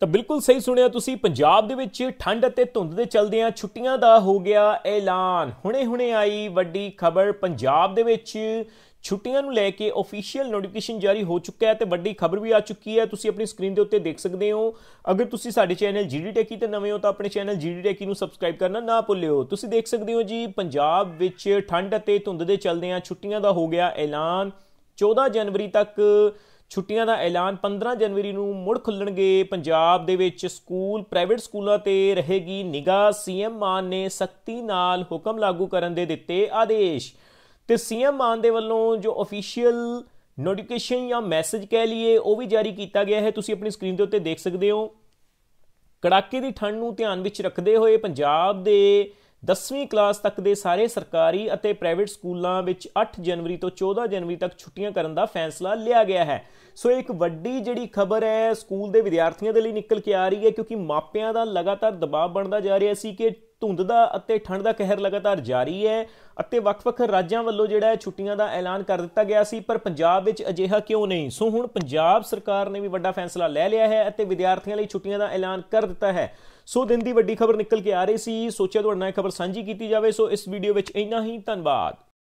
ਤਾਂ ਬਿਲਕੁਲ ਸਹੀ ਸੁਣਿਆ ਤੁਸੀਂ ਪੰਜਾਬ ਦੇ ਵਿੱਚ ਠੰਡ ਅਤੇ ਧੁੰਦ ਦੇ ਚਲਦਿਆਂ ਛੁੱਟੀਆਂ ਦਾ ਹੋ ਗਿਆ ਐਲਾਨ ਹੁਣੇ-ਹੁਣੇ ਆਈ ਵੱਡੀ ਖਬਰ ਪੰਜਾਬ ਦੇ ਵਿੱਚ ਛੁੱਟੀਆਂ ਨੂੰ ਲੈ ਕੇ ਅਫੀਸ਼ੀਅਲ ਨੋਟੀਫਿਕੇਸ਼ਨ ਜਾਰੀ ਹੋ ਚੁੱਕਿਆ ਹੈ ਤੇ ਵੱਡੀ ਖਬਰ ਵੀ ਆ ਚੁੱਕੀ ਹੈ ਤੁਸੀਂ ਆਪਣੀ ਸਕਰੀਨ ਦੇ ਉੱਤੇ ਦੇਖ ਸਕਦੇ ਹੋ ਅਗਰ ਤੁਸੀਂ ਸਾਡੇ ਚੈਨਲ ਜੀਡੀ ਟੈਕੀ ਤੇ ਨਵੇਂ ਹੋ ਤਾਂ ਆਪਣੇ ਚੈਨਲ ਜੀਡੀ ਟੈਕੀ ਨੂੰ ਸਬਸਕ੍ਰਾਈਬ ਕਰਨਾ ਨਾ ਭੁੱਲਿਓ ਤੁਸੀਂ ਦੇਖ ਸਕਦੇ ਹੋ ਜੀ ਪੰਜਾਬ ਵਿੱਚ ਠੰਡ ਅਤੇ ਧੁੰਦ ਦੇ ਚਲਦਿਆਂ ਛੁੱਟੀਆਂ ਦਾ ਹੋ ਗਿਆ ਐਲਾਨ 14 ਜਨਵਰੀ ਤੱਕ ਛੁੱਟੀਆਂ ਦਾ ਐਲਾਨ 15 ਜਨਵਰੀ ਨੂੰ ਮੁੜ ਖੁੱਲਣਗੇ ਪੰਜਾਬ ਦੇ ਵਿੱਚ ਸਕੂਲ ਪ੍ਰਾਈਵੇਟ ਸਕੂਲਾਂ ਤੇ ਰਹੇਗੀ ਨਿਗਾਹ ਸੀਐਮ ਮਾਨ ਨੇ ਸਖਤੀ ਨਾਲ ਹੁਕਮ ਲਾਗੂ ਕਰਨ ਦੇ ਦਿੱਤੇ ਆਦੇਸ਼ ਤੇ ਸੀਐਮ ਮਾਨ ਦੇ ਵੱਲੋਂ ਜੋ ਅਫੀਸ਼ੀਅਲ ਨੋਟੀਫਿਕੇਸ਼ਨ ਜਾਂ ਮੈਸੇਜ ਕਹਿ ਲਈਏ ਉਹ ਵੀ ਜਾਰੀ ਕੀਤਾ ਗਿਆ ਹੈ ਤੁਸੀਂ ਆਪਣੀ ਸਕਰੀਨ ਦੇ ਉੱਤੇ ਦੇਖ ਸਕਦੇ ਹੋ ਕੜਾਕੇ ਦੀ ਠੰਡ ਨੂੰ ਧਿਆਨ ਵਿੱਚ ਰੱਖਦੇ ਹੋਏ ਪੰਜਾਬ ਦੇ 10ਵੀਂ ਕਲਾਸ ਤੱਕ ਦੇ ਸਾਰੇ ਸਰਕਾਰੀ ਅਤੇ ਪ੍ਰਾਈਵੇਟ ਸਕੂਲਾਂ ਵਿੱਚ 8 ਜਨਵਰੀ ਤੋਂ 14 ਜਨਵਰੀ ਤੱਕ ਛੁੱਟੀਆਂ ਕਰਨ ਦਾ ਫੈਸਲਾ ਲਿਆ ਗਿਆ ਹੈ ਸੋ ਇੱਕ ਵੱਡੀ ਜਿਹੜੀ ਖਬਰ ਹੈ ਸਕੂਲ ਦੇ ਵਿਦਿਆਰਥੀਆਂ ਦੇ ਲਈ ਨਿਕਲ ਕੇ ਆ ਰਹੀ ਹੈ ਕਿਉਂਕਿ ਮਾਪਿਆਂ ਦਾ ਲਗਾਤਾਰ ਦਬਾਅ ਬਣਦਾ ਜਾ ਰਿਹਾ ਸੀ ਕਿ ਧੁੰਦ ਦਾ ਅਤੇ ਠੰਡ ਦਾ ਕਹਿਰ ਲਗਾਤਾਰ ਜਾਰੀ ਹੈ ਅਤੇ ਵੱਖ-ਵੱਖ ਰਾਜਾਂ ਵੱਲੋਂ ਜਿਹੜਾ ਹੈ ਛੁੱਟੀਆਂ ਦਾ ਐਲਾਨ ਕਰ ਦਿੱਤਾ ਗਿਆ ਸੀ ਪਰ ਪੰਜਾਬ ਵਿੱਚ ਅਜਿਹਾ ਕਿਉਂ ਨਹੀਂ ਸੋ ਹੁਣ ਪੰਜਾਬ ਸਰਕਾਰ ਨੇ ਵੀ ਵੱਡਾ ਫੈਸਲਾ ਲੈ ਲਿਆ ਹੈ ਅਤੇ ਵਿਦਿਆਰਥੀਆਂ ਲਈ ਛੁੱਟੀਆਂ ਦਾ ਐਲਾਨ ਕਰ ਦਿੱਤਾ ਹੈ ਸੋ ਦਿਨ ਦੀ ਵੱਡੀ ਖਬਰ ਨਿਕਲ ਕੇ ਆ ਰਹੀ ਸੀ ਸੋਚਿਆ ਤੁਹਾਡੇ ਨਾਲ ਖਬਰ ਸਾਂਝੀ ਕੀਤੀ ਜਾਵੇ ਸੋ ਇਸ ਵੀਡੀਓ ਵਿੱਚ ਇੰਨਾ ਹੀ ਧੰਨਵਾਦ